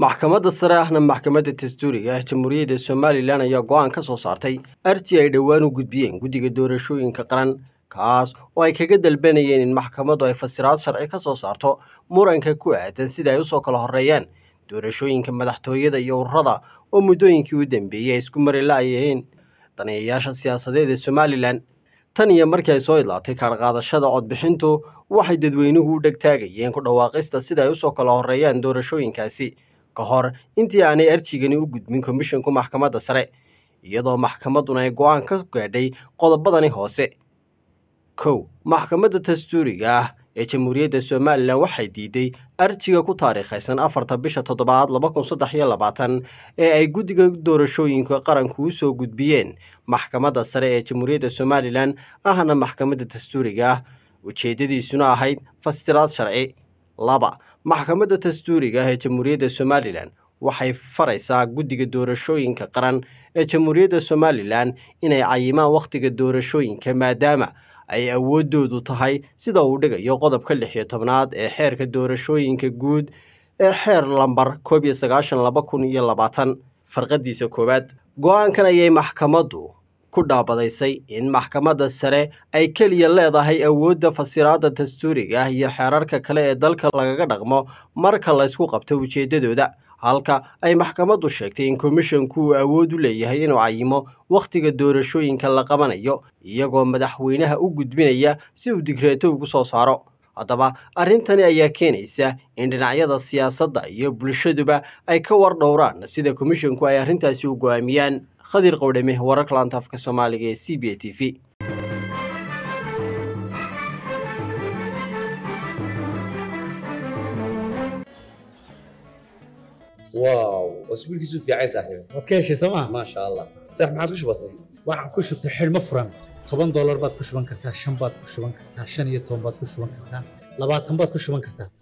maxkamadda sare ahna maxkamadda dastuuriga ee jamhuuriyadda somalilan ayaa go-aan ka soo saartay arti ay dhowaan u gudbiyeen guddiga doorashooyinka qaran kaas oo ay kaga dalbanayeen in maxkamaddu ay fasiraad sharci ka soo saarto muranka ku aadan sida ay usoo kala horreeyaan doorashooyinka madaxtooyada iyo ururada oo muddooyinkii u dambeeyey ay isku mari la'ayeen daneeyayaasha siyaasadeed ee somalilan tan iyo markii ay soo idlaatay kaarhqaadashada codbixintu waxay dadweynuhu u dheg taagayeen ku dhawaaqista sida ay usoo kala horreeyaan doorashooyinkaasi ka hor intii aanay arjigani u gudbin komishinku maxkamadda sare iyadoo maxkamadduna ay go'aan ka gaadhay qodobadani hoose kow maxkamadda dastuuriga ah ee jamhuuriyadda somalilan waxay diiday arjiga ku taariikhaysan afarta bisha toddobaad laba kun saddex iyo labaatan ee ay guddiga doorashooyinka qaranku usoo gudbiyeen maxkamadda sare ee jamhuuriyadda somalilan ahna maxkamadda dastuuriga ah ujeeddadiisuna ahayd fastiraad sharci laba maxkamadda dastuuriga ah ee jamhuuriyadda somalilan waxay faraysaa guddiga doorashooyinka qaran ee jamhuuriyadda somalilan inay cayimaan wakhtiga doorashooyinka maadaama ay awooddoodu tahay sida uu dhigayo qodobka lix iyo tobnaad ee xeerka doorashooyinka guud ee xeer lambar koob iyo sagaashan laba kun iyo labaatan farqadiisa koowaad go-aankan ayay maxkamaddu ku dhaabadaysay in maxkamadda sare ay keliya leedahay awoodda fasiraadda dastuuriga iyo xeerarka kale ee dalka lagaga dhaqmo marka laysku qabto ujeeddadooda halka ay maxkamaddu sheegtay in komishonku uu awood u leeyahay inuu cayimo wakhtiga doorashooyinka la qabanayo iyagoo madaxweynaha u gudbinaya si uu digreeto ugu soo saaro haddaba arrintani ayaa keenaysa in dhinacyada siyaasadda iyo bulshaduba ay ka war dhowraan sida komishonku ay arrintaasi u go'aamiyaan khadiir qowdheme warar laanta afka soomaaliga ee c b a t v واو اسبوعك يسوف يا عيسى صاحبي ما تكيش سما ما شاء الله صح ما عاد كش بسيط waxaan ku shubtay xidhmo furan toban doolar baad ku shuban kartaa shan baad ku shuban kartaa shan iyo toban baad ku shuban kartaa labaatan baad ku shuban kartaa